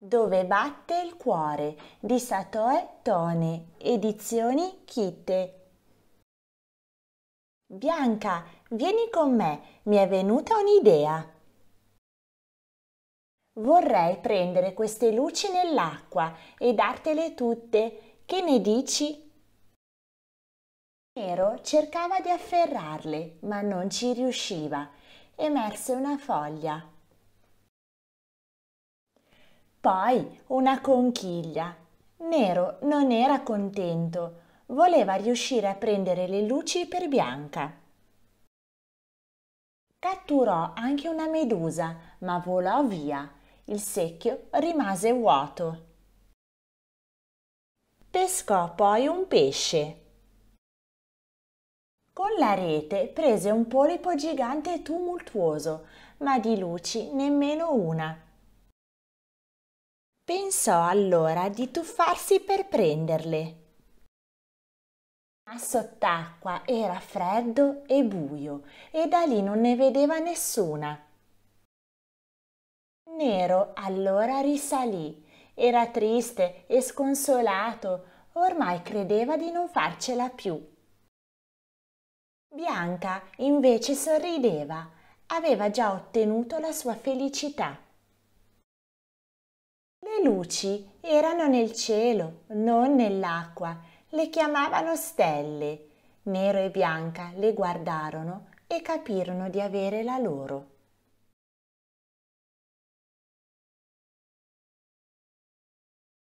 Dove batte il cuore di Satoe Tone, edizioni Chitte. Bianca, vieni con me, mi è venuta un'idea. Vorrei prendere queste luci nell'acqua e dartele tutte, che ne dici? Nero cercava di afferrarle, ma non ci riusciva. Emerse una foglia. Poi una conchiglia. Nero non era contento, voleva riuscire a prendere le luci per Bianca. Catturò anche una medusa, ma volò via. Il secchio rimase vuoto. Pescò poi un pesce. Con la rete prese un polipo gigante e tumultuoso, ma di luci nemmeno una. Pensò allora di tuffarsi per prenderle. Ma sott'acqua era freddo e buio e da lì non ne vedeva nessuna. Nero allora risalì. Era triste e sconsolato, ormai credeva di non farcela più. Bianca invece sorrideva, aveva già ottenuto la sua felicità luci erano nel cielo, non nell'acqua, le chiamavano stelle. Nero e Bianca le guardarono e capirono di avere la loro.